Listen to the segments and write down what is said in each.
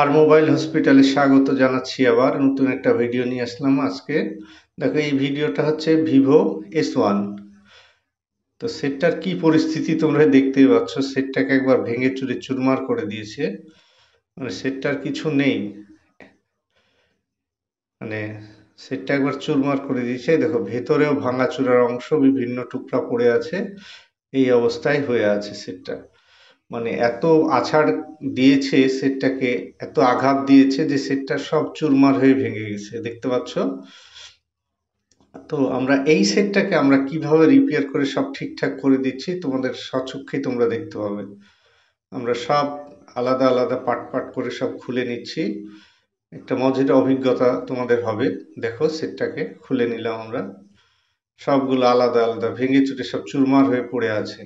আর mobile হসপিটালে স্বাগত জানাচ্ছি আবার নতুন একটা ভিডিও নিয়ে আসলাম আজকে দেখো এই ভিডিওটা হচ্ছে ভিভো এস ওয়ান তো সেটটার কি পরিস্থিতি তোমরা দেখতেই পাচ্ছ সেটটাকে একবার ভেঙে চুরে চুরমার করে দিয়েছে মানে সেটটার কিছু নেই মানে সেটটা একবার চুরমার করে দিয়েছে দেখো ভেতরেও ভাঙাচুরার অংশ বিভিন্ন টুকরা পড়ে আছে এই অবস্থায় হয়ে আছে সেটটা মানে এত আছাড় দিয়েছে সেটটাকে এত আঘাত দিয়েছে যে সেটটা সব চুরমার হয়ে ভেঙে গেছে দেখতে পাচ্ছ তো আমরা এই সেটটাকে আমরা কিভাবে রিপেয়ার করে সব ঠিকঠাক করে দিচ্ছি তোমাদের সচক্ষে তোমরা দেখতে পাবে আমরা সব আলাদা আলাদা পাট পাট করে সব খুলে নিচ্ছি একটা মজার অভিজ্ঞতা তোমাদের হবে দেখো সেটটাকে খুলে নিলাম আমরা সবগুলো আলাদা আলাদা ভেঙে চুটে সব চুরমার হয়ে পড়ে আছে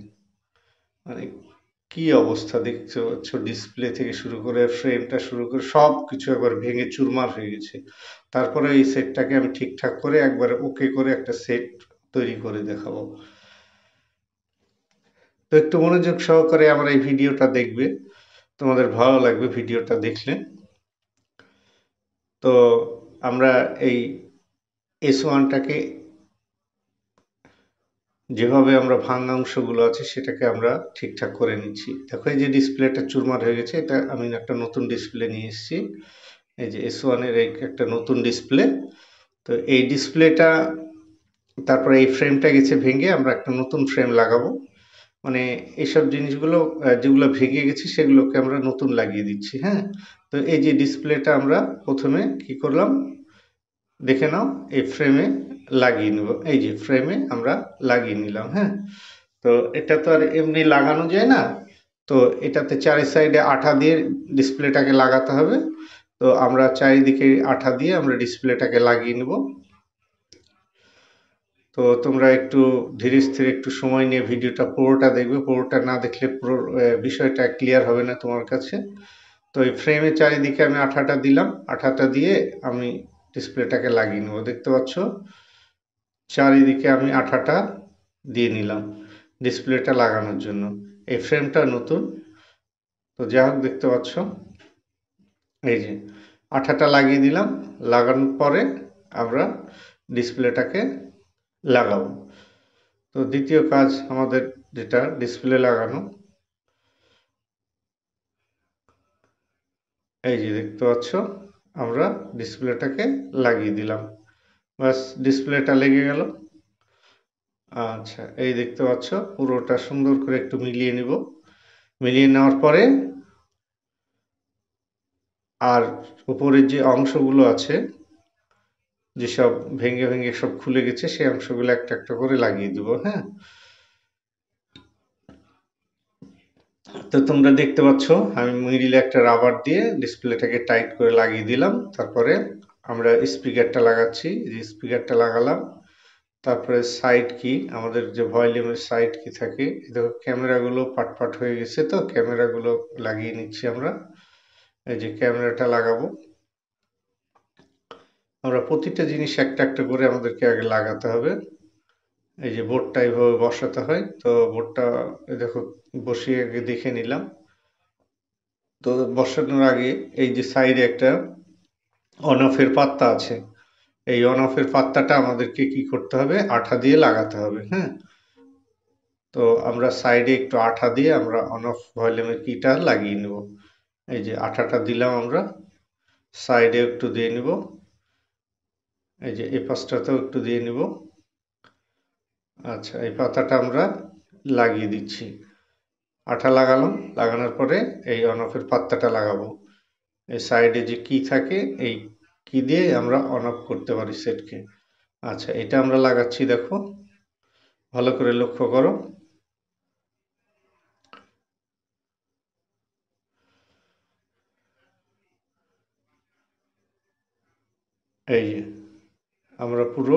মানে কি অবস্থা দেখতে পাচ্ছ ডিসপ্লে থেকে শুরু করে ফ্রেমটা শুরু করে সব কিছু একবার ভেঙে চুরমার হয়ে গেছে তারপরে এই সেটটাকে আমি ঠিকঠাক করে একবার ওকে করে একটা সেট তৈরি করে দেখাবো তো একটু মনোযোগ সহকারে আমার এই ভিডিওটা দেখবে তোমাদের ভালো লাগবে ভিডিওটা দেখলে তো আমরা এই এস ওয়ানটাকে যেভাবে আমরা ভাঙা অংশগুলো আছে সেটাকে আমরা ঠিকঠাক করে নিচ্ছি দেখো এই যে ডিসপ্লেটা চুরমার হয়ে গেছে এটা আমি একটা নতুন ডিসপ্লে নিয়ে এসেছি এই যে এস ওয়ানের একটা নতুন ডিসপ্লে তো এই ডিসপ্লেটা তারপরে এই ফ্রেমটা গেছে ভেঙে আমরা একটা নতুন ফ্রেম লাগাবো মানে এইসব জিনিসগুলো যেগুলো ভেঙে গেছে সেগুলোকে আমরা নতুন লাগিয়ে দিচ্ছি হ্যাঁ তো এই যে ডিসপ্লেটা আমরা প্রথমে কি করলাম দেখে নাও এই ফ্রেমে লাগিয়ে নেব এই যে ফ্রেমে আমরা লাগিয়ে নিলাম হ্যাঁ তো এটা তো আর এমনি লাগানো যায় না তো এটাতে চারি সাইডে আঠা দিয়ে ডিসপ্লেটাকে লাগাতে হবে তো আমরা চারিদিকে আঠা দিয়ে আমরা ডিসপ্লেটাকে লাগিয়ে নেব তো তোমরা একটু ধীরে স্থির একটু সময় নিয়ে ভিডিওটা পুরোটা দেখবে পুরোটা না দেখলে পুরো বিষয়টা ক্লিয়ার হবে না তোমার কাছে তো এই ফ্রেমে চারিদিকে আমি আঠাটা দিলাম আঠাটা দিয়ে আমি ডিসপ্লেটাকে লাগিয়ে নেব দেখতে পাচ্ছ চারিদিকে আমি আঠাটা দিয়ে নিলাম ডিসপ্লেটা লাগানোর জন্য এই ফ্রেমটা নতুন তো যা হোক দেখতে পাচ্ছ এই যে আঠাটা লাগিয়ে দিলাম লাগানোর পরে আমরা ডিসপ্লেটাকে লাগাবো তো দ্বিতীয় কাজ আমাদের যেটা ডিসপ্লে লাগানো এই যে দেখতে পাচ্ছ আমরা ডিসপ্লেটাকে লাগিয়ে দিলাম বাস ডিসপ্লেটা লেগে গেল আচ্ছা এই দেখতে পাচ্ছ পুরোটা সুন্দর করে একটু মিলিয়ে নিব মিলিয়ে নেওয়ার পরে আর উপরের যে অংশগুলো আছে যেসব ভেঙে ভেঙে সব খুলে গেছে সেই অংশগুলো একটা একটা করে লাগিয়ে দিব হ্যাঁ তো তোমরা দেখতে পাচ্ছ আমি মিডিলে একটা রাবার দিয়ে ডিসপ্লেটাকে টাইট করে লাগিয়ে দিলাম তারপরে আমরা স্পিকারটা লাগাচ্ছি যে স্পিকারটা লাগালাম তারপরে সাইড কি আমাদের যে ভলিউমের সাইড কি থাকে দেখো ক্যামেরাগুলো পাটপাট হয়ে গেছে তো ক্যামেরাগুলো লাগিয়ে নিচ্ছি আমরা এই যে ক্যামেরাটা লাগাবো আমরা প্রতিটা জিনিস একটা একটা করে আমাদেরকে আগে লাগাতে হবে এই যে বোর্ডটা এইভাবে বসাতে হয় তো বোর্ডটা দেখো বসিয়ে আগে দেখে নিলাম তো বসানোর আগে এই যে সাইডে একটা অন অফের পাত্তা আছে এই অন অফের পাত্তাটা আমাদেরকে কি করতে হবে আঠা দিয়ে লাগাতে হবে হ্যাঁ তো আমরা সাইডে একটু আঠা দিয়ে আমরা অন অফ ভলিউমের কিটা লাগিয়ে নেব এই যে আঠাটা দিলাম আমরা সাইডে একটু দিয়ে নিব এই যে এ পাশটাতেও একটু দিয়ে নিব আচ্ছা এই পাতাটা আমরা লাগিয়ে দিচ্ছি আঠা লাগালাম লাগানোর পরে এই অনফের পাত্তাটা লাগাবো এই সাইডে যে কি থাকে এই কি দিয়ে আমরা অন অফ করতে পারি সেটকে আচ্ছা এটা আমরা লাগাচ্ছি দেখো ভালো করে লক্ষ্য করো এই আমরা পুরো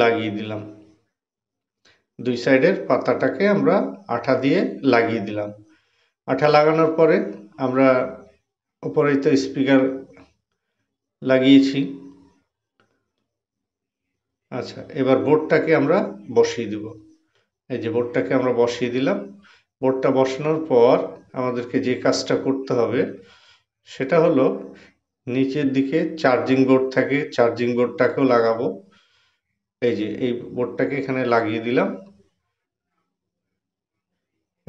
লাগিয়ে দিলাম দুই সাইডের পাতাটাকে আমরা আঠা দিয়ে লাগিয়ে দিলাম আঠা লাগানোর পরে আমরা ওপরে তো স্পিকার লাগিয়েছি আচ্ছা এবার বোর্ডটাকে আমরা বসিয়ে দেব এই যে বোর্ডটাকে আমরা বসিয়ে দিলাম বোর্ডটা বসানোর পর আমাদেরকে যে কাজটা করতে হবে সেটা হলো নিচের দিকে চার্জিং বোর্ড থাকে চার্জিং বোর্ডটাকেও লাগাবো এই যে এই বোর্ডটাকে এখানে লাগিয়ে দিলাম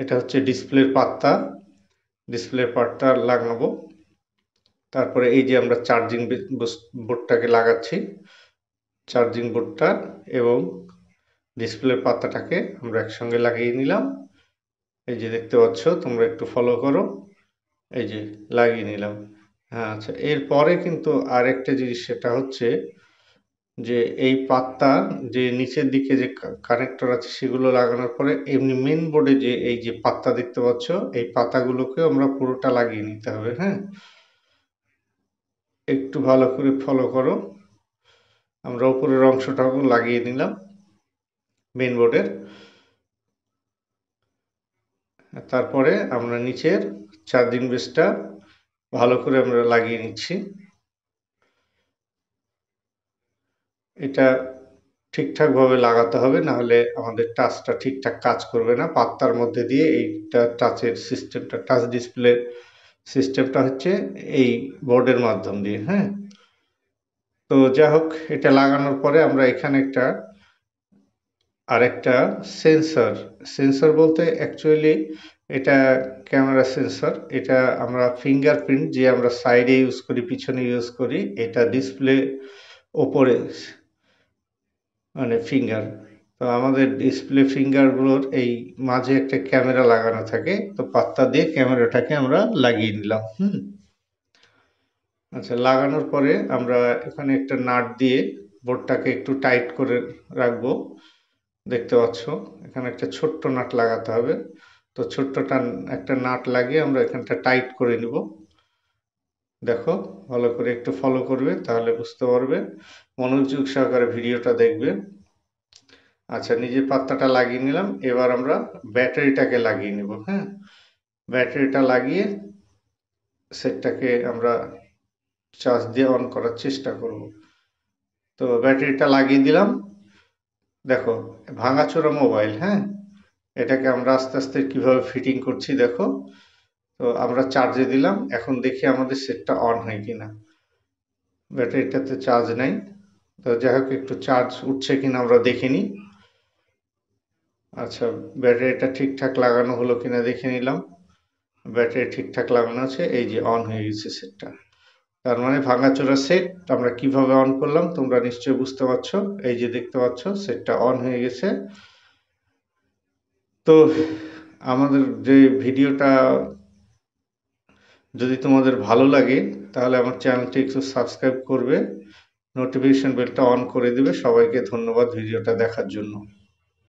এটা হচ্ছে ডিসপ্লের পাত্তা ডিসপ্লের পাত্তা লাগাবো তারপরে এই যে আমরা চার্জিং বোর্ডটাকে লাগাচ্ছি চার্জিং বোর্ডটা এবং ডিসপ্লের পাত্তাটাকে আমরা একসঙ্গে লাগিয়ে নিলাম এই যে দেখতে পাচ্ছ তোমরা একটু ফলো করো এই যে লাগিয়ে নিলাম হ্যাঁ আচ্ছা এরপরে কিন্তু আরেকটা জিনিস সেটা হচ্ছে যে এই পাত্তা যে নিচের দিকে যে কানেক্টর আছে সেগুলো লাগানোর পরে এমনি মেন বোর্ডে যে এই যে পাত্তা দেখতে পাচ্ছ এই পাতাগুলোকে আমরা পুরোটা লাগিয়ে নিতে হবে হ্যাঁ একটু ভালো করে ফলো করো আমরা উপরের অংশটাও লাগিয়ে নিলাম মেন বোর্ডের তারপরে আমরা নিচের চার্জিং বেসটা ভালো করে আমরা লাগিয়ে নিচ্ছি এটা ঠিকঠাকভাবে লাগাতে হবে নাহলে আমাদের টাচটা ঠিকঠাক কাজ করবে না পাত্তার মধ্যে দিয়ে এইটা টাচের সিস্টেমটা টাচ ডিসপ্লে সিস্টেমটা হচ্ছে এই বোর্ডের মাধ্যম দিয়ে হ্যাঁ তো যাই হোক এটা লাগানোর পরে আমরা এখানে একটা আরেকটা সেন্সর সেন্সর বলতে অ্যাকচুয়ালি এটা ক্যামেরা সেন্সর এটা আমরা ফিঙ্গারপ্রিন্ট যে আমরা সাইডে ইউজ করি পিছনে ইউজ করি এটা ডিসপ্লে ওপরে মানে ফিঙ্গার তো আমাদের ডিসপ্লে ফিঙ্গারগুলোর এই মাঝে একটা ক্যামেরা লাগানো থাকে তো পাত্তা দিয়ে ক্যামেরাটাকে আমরা লাগিয়ে নিলাম হুম আচ্ছা লাগানোর পরে আমরা এখানে একটা নাট দিয়ে বোর্ডটাকে একটু টাইট করে রাখবো দেখতে পাচ্ছ এখানে একটা ছোট্ট নাট লাগাতে হবে তো ছোট্টটা একটা নাট লাগিয়ে আমরা এখানটা টাইট করে নিব দেখো ভালো করে একটু ফলো করবে তাহলে বুঝতে পারবে মনোযোগ সহকারে ভিডিওটা দেখবে আচ্ছা নিজে পাত্তাটা লাগিয়ে নিলাম এবার আমরা ব্যাটারিটাকে লাগিয়ে নেব হ্যাঁ ব্যাটারিটা লাগিয়ে সেটটাকে আমরা চার্জ দিয়ে অন করার চেষ্টা করব তো ব্যাটারিটা লাগিয়ে দিলাম দেখো ভাঙাচোরা মোবাইল হ্যাঁ এটাকে আমরা আস্তে আস্তে কিভাবে ফিটিং করছি দেখো তো আমরা চার্জে দিলাম এখন দেখি আমাদের সেটটা অন হয় কিনা ব্যাটারিটাতে চার্জ নাই তো যাই হোক একটু চার্জ উঠছে কিনা আমরা দেখে নিই আচ্ছা ব্যাটারিটা ঠিকঠাক লাগানো হলো কিনা দেখে নিলাম ব্যাটারি ঠিকঠাক লাগানো আছে এই যে অন হয়ে গেছে সেটটা তার মানে ভাঙাচোরা সেট আমরা কিভাবে অন করলাম তোমরা নিশ্চয়ই বুঝতে পারছো এই যে দেখতে পাচ্ছ সেটটা অন হয়ে গেছে তো আমাদের যে ভিডিওটা যদি তোমাদের ভালো লাগে তাহলে আমার চ্যানেলটি একটু সাবস্ক্রাইব করবে নোটিফিকেশন বেলটা অন করে দিবে সবাইকে ধন্যবাদ ভিডিওটা দেখার জন্য